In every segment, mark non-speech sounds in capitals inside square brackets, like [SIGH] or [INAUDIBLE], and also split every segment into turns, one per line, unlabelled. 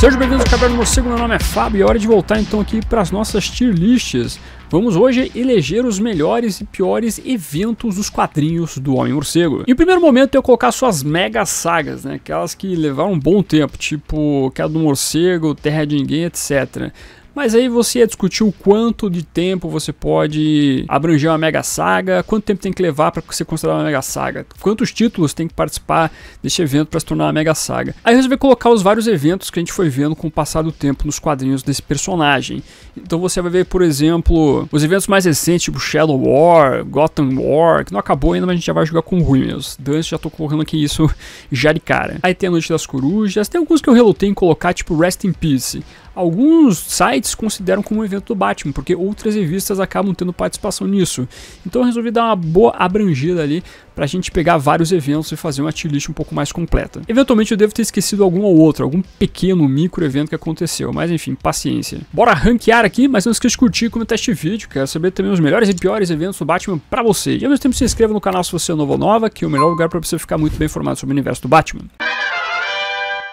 Sejam bem-vindos ao Cabelo Morcego, meu nome é Fábio e é hora de voltar então aqui para as nossas tier lists. Vamos hoje eleger os melhores e piores eventos dos quadrinhos do Homem-Morcego. Em primeiro momento é eu colocar suas mega sagas, né? aquelas que levaram um bom tempo, tipo Queda do Morcego, Terra de Ninguém, etc. Mas aí você ia discutir o quanto de tempo você pode abranger uma mega saga, quanto tempo tem que levar para você considerar uma mega saga, quantos títulos tem que participar desse evento para se tornar uma mega saga. Aí eu resolvi colocar os vários eventos que a gente foi vendo com o passar do tempo nos quadrinhos desse personagem. Então você vai ver, por exemplo, os eventos mais recentes, tipo Shadow War, Gotham War, que não acabou ainda, mas a gente já vai jogar com Ruins. Dance já tô colocando aqui isso [LAUGHS] já de cara. Aí tem a Noite das Corujas, tem alguns que eu relutei em colocar, tipo Rest in Peace. Alguns sites consideram como um evento do Batman, porque outras revistas acabam tendo participação nisso. Então eu resolvi dar uma boa abrangida ali para a gente pegar vários eventos e fazer uma tier um pouco mais completa. Eventualmente eu devo ter esquecido algum ou outro, algum pequeno micro evento que aconteceu, mas enfim, paciência. Bora ranquear aqui, mas não esqueça de curtir e comentar este vídeo, quero saber também os melhores e piores eventos do Batman para você. E ao mesmo tempo se inscreva no canal se você é novo ou nova, que é o melhor lugar para você ficar muito bem informado sobre o universo do Batman.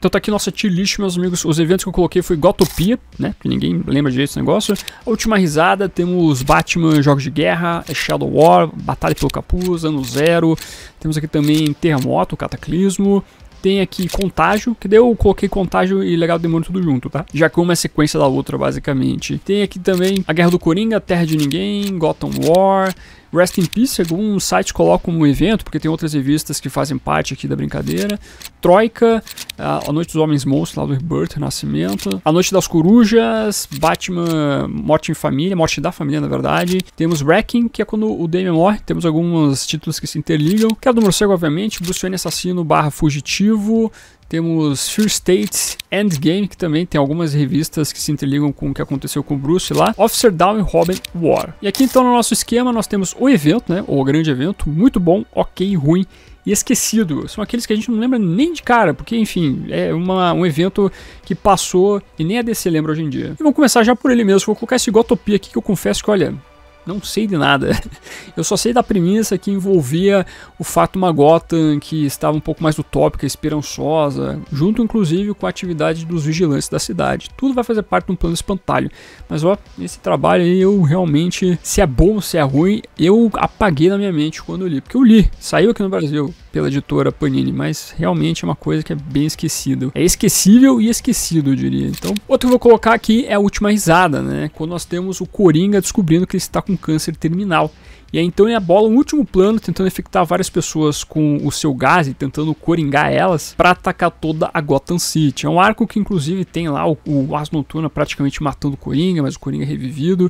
Então tá aqui nossa tier list, meus amigos. Os eventos que eu coloquei foi Gotopia, né? Que ninguém lembra direito esse negócio. A Última Risada, temos Batman, Jogos de Guerra, Shadow War, Batalha pelo Capuz, Ano Zero. Temos aqui também Terremoto, Cataclismo. Tem aqui Contágio, que daí eu coloquei Contágio e Legal Demônio tudo junto, tá? Já que uma é sequência da outra, basicamente. Tem aqui também A Guerra do Coringa, Terra de Ninguém, Gotham War... Rest in Peace, algum site coloca um evento, porque tem outras revistas que fazem parte aqui da brincadeira. Troika, A Noite dos Homens Monstros, lá do Rebirth, Nascimento. A Noite das Corujas, Batman, Morte em Família, Morte da Família, na verdade. Temos Wrecking, que é quando o Damien morre. Temos alguns títulos que se interligam. Quero do Morcego, obviamente. Bruce Wayne Assassino barra Fugitivo. Temos Fear States, Endgame, que também tem algumas revistas que se interligam com o que aconteceu com o Bruce lá. Officer Down e Robin War. E aqui então no nosso esquema nós temos o evento, né? Ou o grande evento, muito bom, ok, ruim e esquecido. São aqueles que a gente não lembra nem de cara, porque, enfim, é uma, um evento que passou e nem a DC lembra hoje em dia. E vamos começar já por ele mesmo. Vou colocar esse Gotopia aqui que eu confesso que, olha, não sei de nada. [LAUGHS] Eu só sei da premissa que envolvia o fato uma Gotham que estava um pouco mais utópica, esperançosa, junto inclusive com a atividade dos vigilantes da cidade. Tudo vai fazer parte de um plano espantalho. Mas ó, esse trabalho aí eu realmente, se é bom, se é ruim, eu apaguei na minha mente quando eu li. Porque eu li, saiu aqui no Brasil, pela editora Panini, mas realmente é uma coisa que é bem esquecida. É esquecível e esquecido, eu diria. Então, outro que eu vou colocar aqui é a última risada, né? Quando nós temos o Coringa descobrindo que ele está com câncer terminal. E aí então ele abola um último plano, tentando infectar várias pessoas com o seu gás e tentando coringar elas para atacar toda a Gotham City. É um arco que inclusive tem lá o, o As Noturna praticamente matando o Coringa, mas o Coringa é revivido.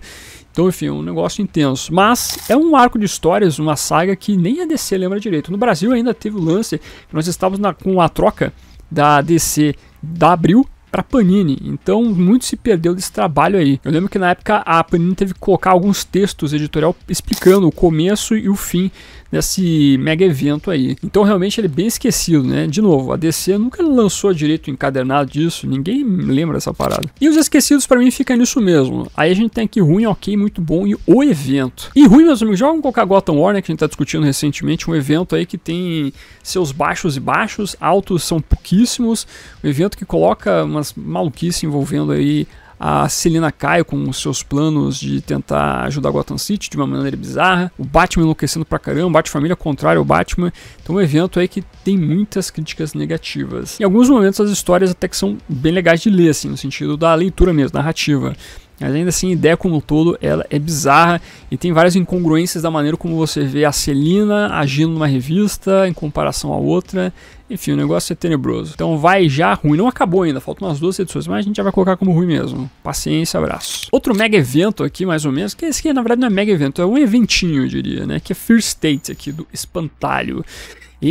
Então, enfim, é um negócio intenso. Mas é um arco de histórias, uma saga que nem a DC lembra direito. No Brasil ainda teve o lance, nós estávamos na, com a troca da DC da Abril para Panini. Então muito se perdeu desse trabalho aí. Eu lembro que na época a Panini teve que colocar alguns textos editorial explicando o começo e o fim desse mega evento aí. Então realmente ele é bem esquecido, né? De novo, a DC nunca lançou direito encadernado disso, ninguém lembra dessa parada. E os esquecidos para mim fica nisso mesmo. Aí a gente tem aqui ruim, ok, muito bom e o evento. E ruim, meus amigos, joga um colocar Gotham War, né, que a gente tá discutindo recentemente, um evento aí que tem seus baixos e baixos, altos são pouquíssimos, um evento que coloca uma umas maluquices envolvendo aí a Selina Kyle com os seus planos de tentar ajudar Gotham City de uma maneira bizarra, o Batman enlouquecendo pra caramba, o família contrário ao Batman. Então, um evento aí que tem muitas críticas negativas. Em alguns momentos, as histórias até que são bem legais de ler, assim, no sentido da leitura mesmo, narrativa. Mas ainda assim, a ideia como um todo, ela é bizarra e tem várias incongruências da maneira como você vê a Celina agindo numa revista em comparação à outra. Enfim, o negócio é tenebroso. Então vai já ruim. Não acabou ainda, faltam umas duas edições, mas a gente já vai colocar como ruim mesmo. Paciência, abraço. Outro mega evento aqui, mais ou menos, que é esse aqui na verdade não é mega evento, é um eventinho, eu diria, né? Que é first State aqui do Espantalho.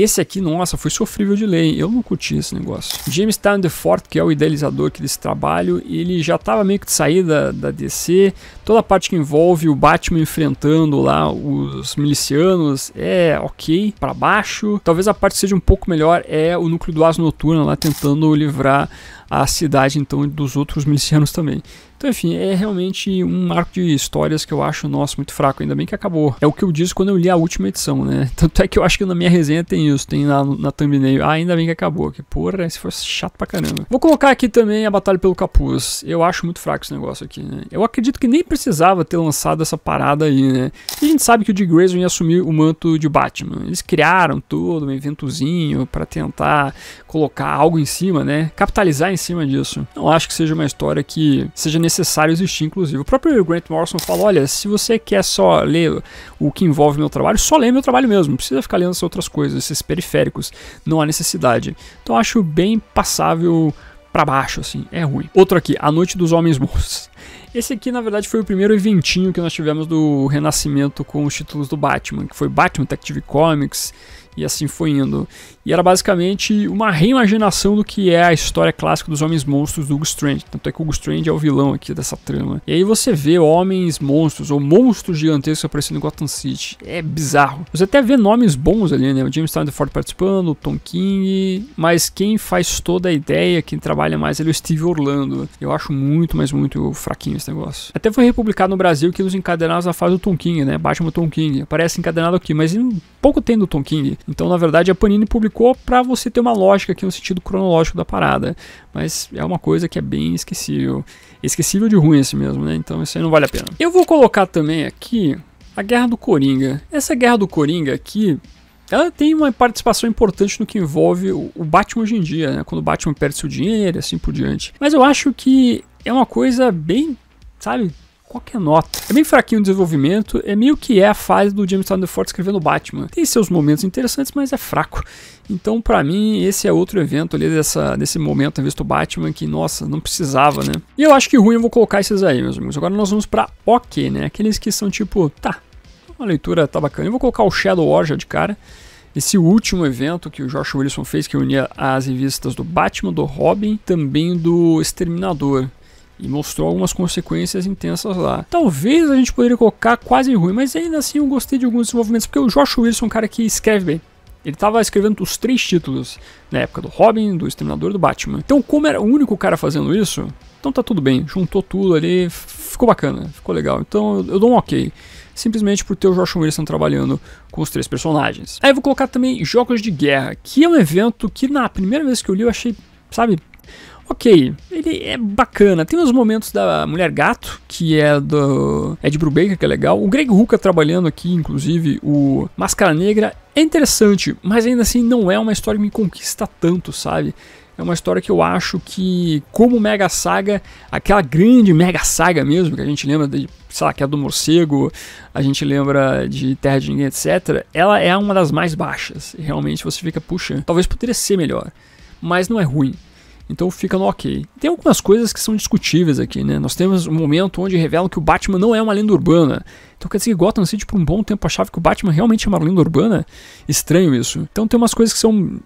Esse aqui, nossa, foi sofrível de ler, hein? eu não curti esse negócio. James Ford, que é o idealizador aqui desse trabalho, ele já estava meio que de saída da DC, toda a parte que envolve o Batman enfrentando lá os milicianos é ok, para baixo. Talvez a parte seja um pouco melhor é o núcleo do Asa Noturna lá tentando livrar a cidade então dos outros milicianos também. Então, enfim, é realmente um marco de histórias que eu acho, nosso muito fraco. Ainda bem que acabou. É o que eu disse quando eu li a última edição, né? [LAUGHS] Tanto é que eu acho que na minha resenha tem isso, tem na, na thumbnail. Ah, ainda bem que acabou. Que porra, esse foi chato pra caramba. Vou colocar aqui também a Batalha pelo Capuz. Eu acho muito fraco esse negócio aqui, né? Eu acredito que nem precisava ter lançado essa parada aí, né? E a gente sabe que o Dick Grayson ia assumir o manto de Batman. Eles criaram todo um eventozinho para tentar colocar algo em cima, né? Capitalizar em cima disso. Não acho que seja uma história que seja necessária necessário existir, inclusive. O próprio Grant Morrison falou: olha, se você quer só ler o que envolve meu trabalho, só lê meu trabalho mesmo. Não precisa ficar lendo essas outras coisas, esses periféricos. Não há necessidade. Então acho bem passável para baixo, assim. É ruim. Outro aqui: A Noite dos Homens Mortos. Esse aqui, na verdade, foi o primeiro eventinho que nós tivemos do Renascimento com os títulos do Batman, que foi Batman Detective Comics e assim foi indo. E era basicamente uma reimaginação do que é a história clássica dos homens monstros do Hugo Strange. Tanto é que o Hugo Strange é o vilão aqui dessa trama. E aí você vê homens monstros ou monstros gigantescos aparecendo em Gotham City. É bizarro. Você até vê nomes bons ali, né? O James Ford participando, o Tom King. Mas quem faz toda a ideia, quem trabalha mais ele é o Steve Orlando. Eu acho muito, mas muito fraquinho esse negócio. Até foi republicado no Brasil que os encadenados na fase do Tom King, né? Batman Tom King. Aparece encadenado aqui, mas pouco tem do Tom King. Então, na verdade, a Panini publicou para você ter uma lógica aqui no sentido cronológico da parada. Mas é uma coisa que é bem esquecível. Esquecível de ruim esse assim mesmo, né? Então isso aí não vale a pena. Eu vou colocar também aqui a Guerra do Coringa. Essa Guerra do Coringa aqui, ela tem uma participação importante no que envolve o Batman hoje em dia, né? Quando o Batman perde seu dinheiro e assim por diante. Mas eu acho que é uma coisa bem, sabe, qual é a nota? É bem fraquinho o desenvolvimento, é meio que é a fase do James Ford escrevendo Batman. Tem seus momentos interessantes, mas é fraco. Então, para mim, esse é outro evento ali dessa, desse momento em visto Batman que, nossa, não precisava, né? E eu acho que ruim eu vou colocar esses aí, meus amigos. Agora nós vamos pra OK, né? Aqueles que são tipo, tá, Uma leitura tá bacana. Eu vou colocar o Shadow War já de cara. Esse último evento que o Josh Wilson fez, que unia as revistas do Batman, do Robin, também do Exterminador e mostrou algumas consequências intensas lá. Talvez a gente poderia colocar quase ruim, mas ainda assim eu gostei de alguns desenvolvimentos, porque o Josh Wilson é um cara que escreve bem. Ele estava escrevendo os três títulos na época do Robin, do Exterminador e do Batman. Então, como era o único cara fazendo isso, então tá tudo bem, juntou tudo ali, ficou bacana, ficou legal. Então eu dou um ok simplesmente por ter o Josh Wilson trabalhando com os três personagens. Aí eu vou colocar também Jogos de Guerra, que é um evento que na primeira vez que eu li eu achei, sabe, ok, ele é bacana. Tem os momentos da Mulher Gato, que é do Ed Brubaker, que é legal. O Greg Hooker trabalhando aqui, inclusive, o Máscara Negra é interessante, mas ainda assim não é uma história que me conquista tanto, sabe? É uma história que eu acho que, como Mega Saga, aquela grande Mega Saga mesmo, que a gente lembra de, sei lá, que é do morcego, a gente lembra de Terra de Ninguém, etc., ela é uma das mais baixas. Realmente você fica, puxa, talvez poderia ser melhor, mas não é ruim. Então fica no ok. Tem algumas coisas que são discutíveis aqui, né? Nós temos um momento onde revelam que o Batman não é uma lenda urbana. Então quer dizer que Gotham City por um bom tempo achava que o Batman realmente é uma lenda urbana? Estranho isso. Então tem umas coisas que são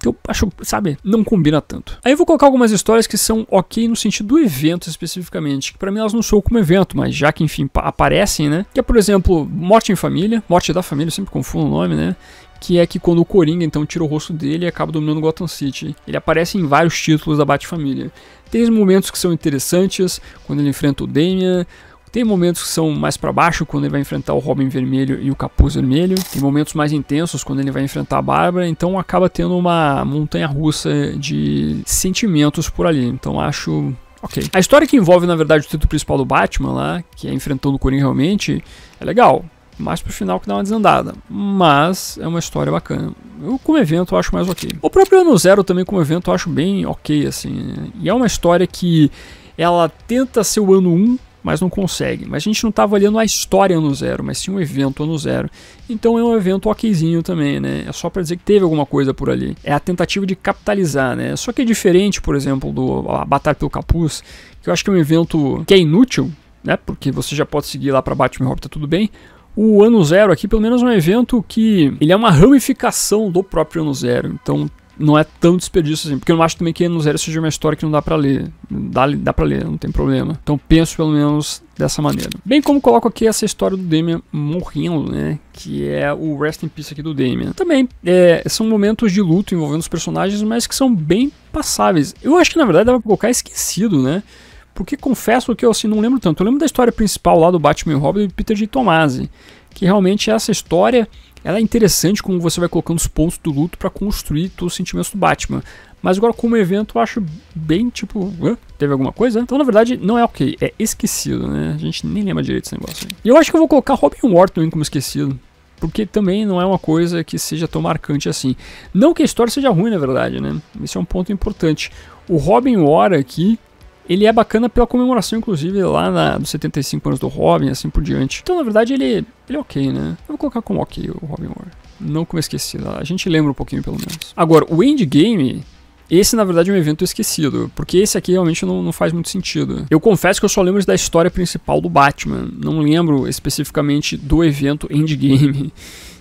que eu acho, sabe, não combina tanto. Aí eu vou colocar algumas histórias que são ok no sentido do evento especificamente, que para mim elas não são como evento, mas já que enfim aparecem, né? Que é, por exemplo, Morte em Família, Morte da Família, eu sempre confundo o nome, né? que é que quando o Coringa então tira o rosto dele e acaba dominando Gotham City. Ele aparece em vários títulos da Bat-Família. Tem momentos que são interessantes, quando ele enfrenta o Damian, tem momentos que são mais para baixo, quando ele vai enfrentar o Robin Vermelho e o Capuz Vermelho. Tem momentos mais intensos, quando ele vai enfrentar a Bárbara. Então acaba tendo uma montanha russa de sentimentos por ali. Então acho. Ok. A história que envolve, na verdade, o título principal do Batman lá, que é enfrentando o Coringa realmente, é legal mais pro final que dá uma desandada. Mas é uma história bacana. Eu, como evento, eu acho mais ok. O próprio Ano Zero também, como evento, eu acho bem ok, assim. Né? E é uma história que ela tenta ser o ano 1, um, mas não consegue. Mas a gente não estava tá olhando a história ano zero, mas sim um evento ano zero. Então é um evento okzinho também, né? É só para dizer que teve alguma coisa por ali. É a tentativa de capitalizar, né? Só que é diferente, por exemplo, do a Batalha pelo Capuz, que eu acho que é um evento que é inútil, né? Porque você já pode seguir lá para Batman Hobbit, tá tudo bem o Ano Zero aqui, pelo menos, é um evento que ele é uma ramificação do próprio Ano Zero. Então não é tão desperdício assim. Porque eu não acho também que Ano Zero seja uma história que não dá para ler. Dá, dá para ler, não tem problema. Então penso pelo menos dessa maneira. Bem como coloco aqui essa história do Damien morrendo, né? Que é o Rest in Peace aqui do Damien. Também é, são momentos de luto envolvendo os personagens, mas que são bem passáveis. Eu acho que na verdade dava pra colocar esquecido, né? Porque confesso que eu assim não lembro tanto. Eu lembro da história principal lá do Batman e Robin do Peter de Tomasi, que realmente essa história ela é interessante como você vai colocando os pontos do luto para construir os sentimentos do Batman. Mas agora como evento eu acho bem tipo, Hã? teve alguma coisa? Então na verdade não é ok, é esquecido, né? A gente nem lembra direito esse negócio. E eu acho que eu vou colocar Robin Wharton como esquecido porque também não é uma coisa que seja tão marcante assim. Não que a história seja ruim, na verdade, né? Esse é um ponto importante. O Robin Ward aqui, ele é bacana pela comemoração, inclusive, lá na, dos 75 anos do Robin, assim por diante. Então, na verdade, ele, ele é ok, né? Eu vou colocar como ok o Robin War. Não como esquecido, a gente lembra um pouquinho pelo menos. Agora, o Endgame, esse, na verdade, é um evento esquecido, porque esse aqui realmente não, não, faz muito sentido. Eu confesso que eu só lembro da história principal do Batman, não lembro especificamente do evento Endgame.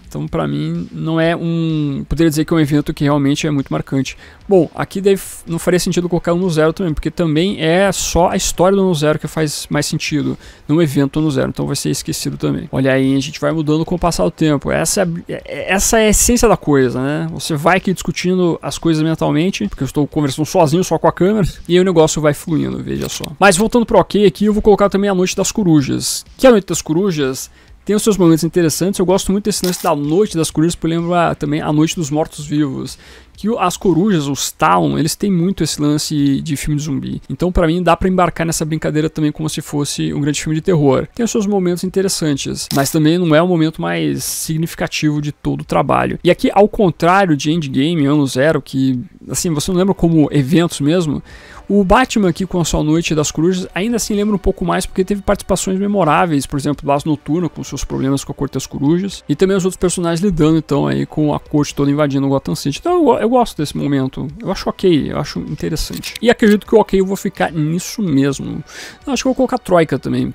Então, para mim, não é um. Poderia dizer que é um evento que realmente é muito marcante. Bom, aqui deve, não faria sentido colocar o No Zero também, porque também é só a história do No Zero que faz mais sentido, num evento No Zero. Então vai ser esquecido também. Olha aí, a gente vai mudando com o passar do tempo. Essa é, é, é, essa é a essência da coisa, né? Você vai aqui discutindo as coisas mentalmente, porque eu estou conversando sozinho, só com a câmera, e aí o negócio vai fluindo, veja só. Mas voltando pro OK aqui, eu vou colocar também a Noite das Corujas. Que é a Noite das Corujas tem os seus momentos interessantes. Eu gosto muito desse lance da noite das corujas, porque lembra também a noite dos mortos-vivos. Que as corujas, os Town, eles têm muito esse lance de filme de zumbi. Então, para mim, dá para embarcar nessa brincadeira também como se fosse um grande filme de terror. Tem os seus momentos interessantes, mas também não é o momento mais significativo de todo o trabalho. E aqui, ao contrário de Endgame, Ano Zero, que, assim, você não lembra como eventos mesmo, o Batman aqui com a sua Noite das Corujas ainda assim lembra um pouco mais porque teve participações memoráveis, por exemplo, As Noturno com seus problemas com a Corte das Corujas e também os outros personagens lidando então aí com a corte toda invadindo o Gotham City. Então eu, eu gosto desse momento, eu acho ok, eu acho interessante. E acredito que o ok, eu vou ficar nisso mesmo. Eu acho que eu vou colocar Troika também.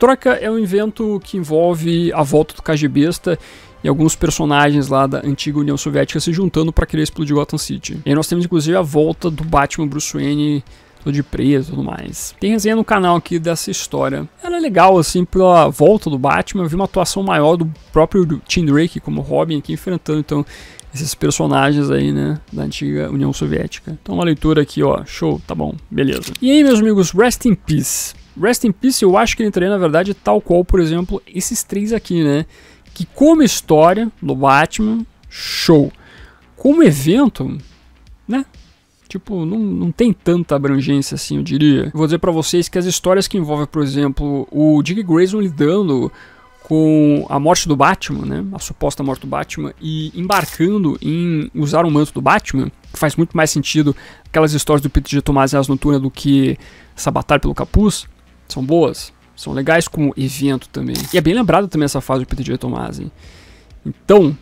Troika é um evento que envolve a volta do KGBista e alguns personagens lá da antiga União Soviética se juntando para querer explodir Gotham City. E aí nós temos inclusive a volta do Batman Bruce Wayne todo de preso, e tudo mais. Tem resenha no canal aqui dessa história. Ela é legal, assim, pela volta do Batman, eu vi uma atuação maior do próprio Tim Drake como Robin aqui enfrentando, então, esses personagens aí, né, da antiga União Soviética. Então, uma leitura aqui, ó, show, tá bom, beleza. E aí, meus amigos, Rest in Peace. Rest in Peace, eu acho que ele entraria, na verdade, tal qual, por exemplo, esses três aqui, né? que como história do Batman, show. Como evento, né? Tipo, não, não tem tanta abrangência assim, eu diria. Vou dizer para vocês que as histórias que envolvem, por exemplo, o Dick Grayson lidando com a morte do Batman, né? A suposta morte do Batman e embarcando em usar o manto do Batman, faz muito mais sentido aquelas histórias do Peter de Tomás e as Noturnas do que Sabatar pelo Capuz, são boas, são legais como evento também. E é bem lembrado também essa fase do Peter J. Tomasi. Então,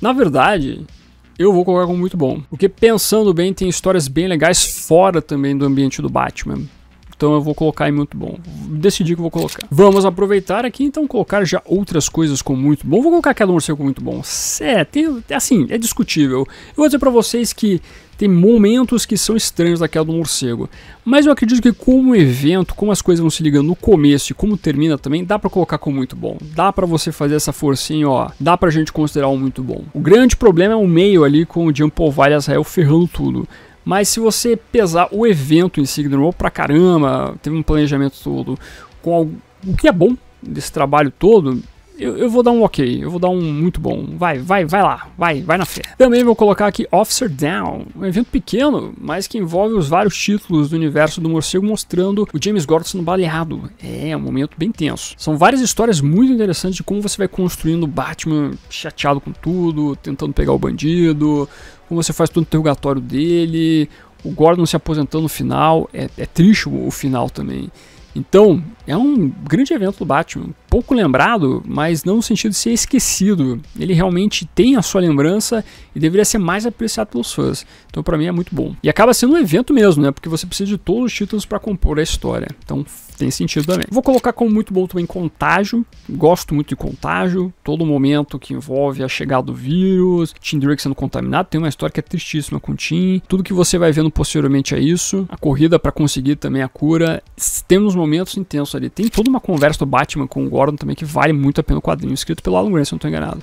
na verdade, eu vou colocar como muito bom. Porque pensando bem, tem histórias bem legais fora também do ambiente do Batman. Então eu vou colocar em muito bom. Decidi que vou colocar. Vamos aproveitar aqui então colocar já outras coisas com muito bom. Vou colocar aquela morcego com muito bom. É, tem, assim, é discutível. Eu vou dizer para vocês que tem momentos que são estranhos daquela do morcego. Mas eu acredito que como evento, como as coisas vão se ligando no começo e como termina também, dá para colocar como muito bom. Dá para você fazer essa forcinha, ó. Dá pra gente considerar um muito bom. O grande problema é o meio ali com o Jean Paul e Israel ferrando tudo. Mas se você pesar o evento em si, ignorou pra caramba, teve um planejamento todo, com algo, o que é bom desse trabalho todo, eu, eu, vou dar um ok, eu vou dar um muito bom. Vai, vai, vai lá, vai, vai na fé. Também vou colocar aqui Officer Down, um evento pequeno, mas que envolve os vários títulos do universo do morcego mostrando o James Gordon sendo baleado. É um momento bem tenso. São várias histórias muito interessantes de como você vai construindo o Batman chateado com tudo, tentando pegar o bandido, como você faz todo o interrogatório dele, o Gordon se aposentando no final. É, é triste o final também. Então, é um grande evento do Batman pouco lembrado, mas não no sentido de ser esquecido. Ele realmente tem a sua lembrança e deveria ser mais apreciado pelos fãs. Então, para mim, é muito bom. E acaba sendo um evento mesmo, né? Porque você precisa de todos os títulos para compor a história. Então, tem sentido também. Vou colocar como muito bom também Contágio. Gosto muito de Contágio. Todo momento que envolve a chegada do vírus, Tim Drake sendo contaminado. Tem uma história que é tristíssima com o Tim. Tudo que você vai vendo posteriormente a é isso. A corrida para conseguir também a cura. Temos momentos intensos ali. Tem toda uma conversa do Batman com o Gordon Gordon também, que vale muito a pena o quadrinho, escrito pelo Alan Grant, se não estou enganado.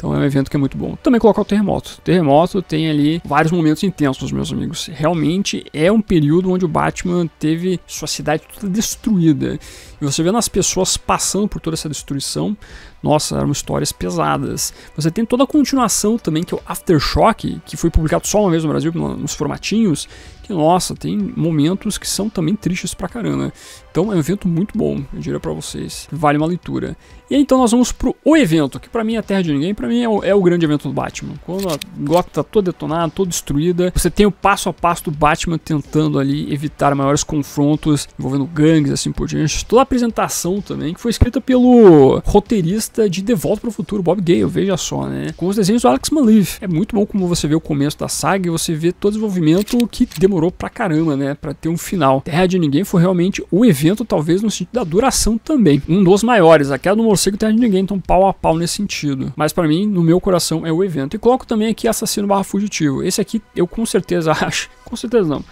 Então é um evento que é muito bom. Também colocar o terremoto. O terremoto tem ali vários momentos intensos, meus amigos. Realmente é um período onde o Batman teve sua cidade toda destruída. E você vê as pessoas passando por toda essa destruição, nossa, eram histórias pesadas. Você tem toda a continuação também, que é o Aftershock, que foi publicado só uma vez no Brasil, nos formatinhos, que, nossa, tem momentos que são também tristes pra caramba. Então é um evento muito bom, eu diria para vocês. Vale uma leitura. E aí, então nós vamos pro O Evento, que para mim é terra de ninguém, pra mim é o, é o grande evento do Batman. Quando a Gotham tá toda detonada, toda destruída, você tem o passo a passo do Batman tentando ali evitar maiores confrontos envolvendo gangues assim por diante. Toda a apresentação também, que foi escrita pelo roteirista de De Volta para o Futuro, Bob Gale, veja só, né? Com os desenhos do Alex Maliv. É muito bom como você vê o começo da saga e você vê todo o desenvolvimento que demorou pra caramba, né? Pra ter um final. Terra de Ninguém foi realmente o evento, talvez no sentido da duração também. Um dos maiores. Aquela do morcego Terra de Ninguém, então pau a pau nesse sentido. Mas para mim, mim, no meu coração, é o evento. E coloco também aqui Assassino barra Fugitivo. Esse aqui eu com certeza [LAUGHS] acho, com certeza não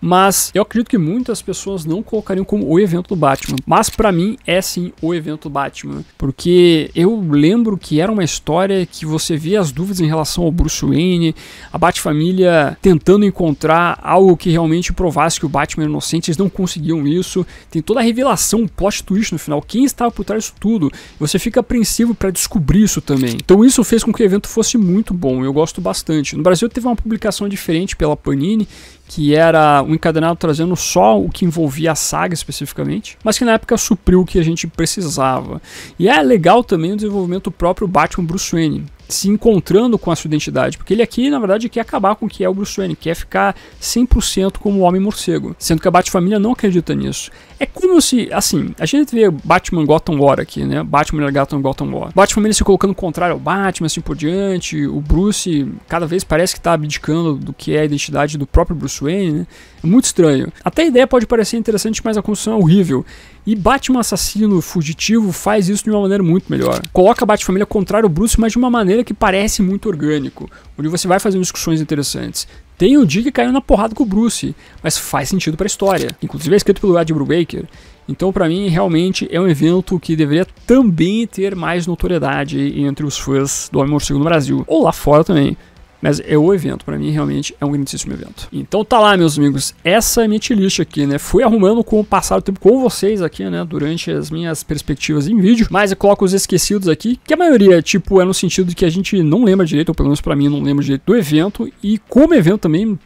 mas eu acredito que muitas pessoas não colocariam como o evento do Batman. Mas para mim é sim o evento Batman, porque eu lembro que era uma história que você via as dúvidas em relação ao Bruce Wayne, a Batfamília tentando encontrar algo que realmente provasse que o Batman era inocente, eles não conseguiam isso. Tem toda a revelação, um plot twist no final, quem estava por trás disso tudo. Você fica apreensivo para descobrir isso também. Então isso fez com que o evento fosse muito bom, eu gosto bastante. No Brasil teve uma publicação diferente pela Panini que era um encadenado trazendo só o que envolvia a saga especificamente, mas que na época supriu o que a gente precisava. E é legal também o desenvolvimento próprio Batman Bruce Wayne, se encontrando com a sua identidade, porque ele aqui, na verdade, quer acabar com o que é o Bruce Wayne, quer ficar 100% como o Homem-Morcego, sendo que a Bat-Família não acredita nisso. É como se, assim, a gente vê Batman Gotham War aqui, né? Batman e Gotham Gotham War. Bat-Família se colocando contrário ao Batman, assim por diante, o Bruce cada vez parece que tá abdicando do que é a identidade do próprio Bruce Wayne, né? É muito estranho. Até a ideia pode parecer interessante, mas a construção é horrível. E Batman assassino fugitivo faz isso de uma maneira muito melhor. Coloca a Batfamília contrário ao Bruce, mas de uma maneira que parece muito orgânico, onde você vai fazendo discussões interessantes. Tem o Dick que caiu na porrada com o Bruce, mas faz sentido para a história. Inclusive é escrito pelo Ed Brubaker. Então, para mim, realmente é um evento que deveria também ter mais notoriedade entre os fãs do Homem-Morcego no Brasil, ou lá fora também. Mas é o evento, para mim realmente é um grandíssimo evento. Então tá lá, meus amigos, essa é a minha lista aqui, né? Fui arrumando com o passar do tempo com vocês aqui, né? Durante as minhas perspectivas em vídeo, mas eu coloco os esquecidos aqui, que a maioria, tipo, é no sentido de que a gente não lembra direito, ou pelo menos para mim não lembra direito do evento, e como evento também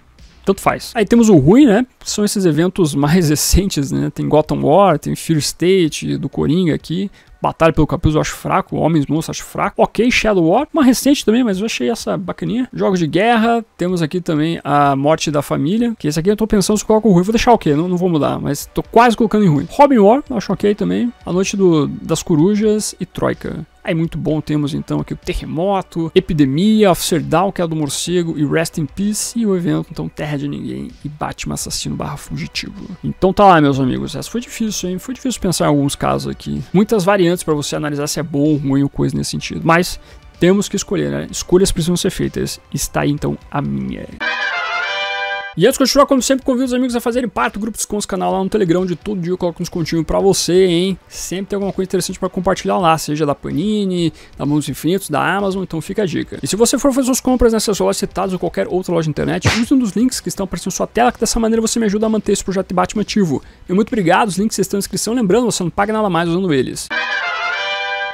tanto faz. Aí temos o ruim, né? São esses eventos mais [LAUGHS] recentes, né? Tem Gotham War, tem Fear State, do Coringa aqui. Batalha pelo Capuz eu acho fraco, Homens Monstros acho fraco. Ok, Shadow War, uma recente também, mas eu achei essa bacaninha. Jogos de Guerra, temos aqui também a Morte da Família, que esse aqui eu tô pensando se coloco ruim. Vou deixar o okay, não, não vou mudar, mas tô quase colocando em ruim. Robin War, acho ok também. A Noite do, das Corujas e Troika. Aí muito bom, temos então aqui o Terremoto, Epidemia, Officer Down, que é do morcego, e Rest in Peace, e o evento, então, Terra de Ninguém e Batman Assassino barra Fugitivo. Então tá lá, meus amigos, essa foi difícil, hein? Foi difícil pensar em alguns casos aqui. Muitas variantes para você analisar se é bom, ou ruim ou coisa nesse sentido, mas temos que escolher, né? Escolhas precisam ser feitas. Está aí, então, a minha. E antes de continuar, como sempre, convido os amigos a fazerem parte do grupo Descontos canal lá no Telegram, de todo dia eu coloco uns continhos pra você, hein? Sempre tem alguma coisa interessante para compartilhar lá, seja da Panini, da Mundos Infinitos, da Amazon, então fica a dica. E se você for fazer suas compras nessas lojas citadas ou qualquer outra loja de internet, use um dos links que estão aparecendo na sua tela, que dessa maneira você me ajuda a manter esse projeto de Batman ativo. E muito obrigado, os links estão na descrição, lembrando, você não paga nada mais usando eles.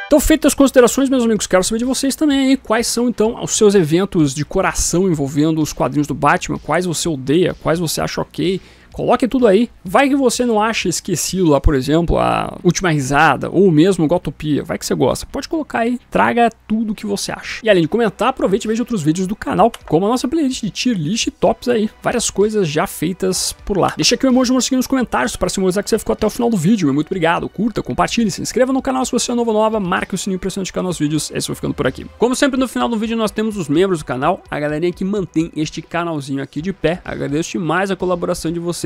Então, feitas as considerações, meus amigos, quero saber de vocês também quais são então os seus eventos de coração envolvendo os quadrinhos do Batman, quais você odeia, quais você acha ok, Coloque tudo aí. Vai que você não acha esquecido lá, por exemplo, a Última Risada ou mesmo Gotopia. Vai que você gosta. Pode colocar aí, traga tudo que você acha. E além de comentar, aproveite e veja outros vídeos do canal, como a nossa playlist de tier list e tops aí. Várias coisas já feitas por lá. Deixa aqui o um emoji morceguinho nos comentários para simbolizar que você ficou até o final do vídeo. Muito obrigado. Curta, compartilhe, se inscreva no canal se você é novo ou nova, marque o sininho para se notificar nossos vídeos. Esse é foi ficando por aqui. Como sempre, no final do vídeo nós temos os membros do canal, a galerinha que mantém este canalzinho aqui de pé. Agradeço demais a colaboração de vocês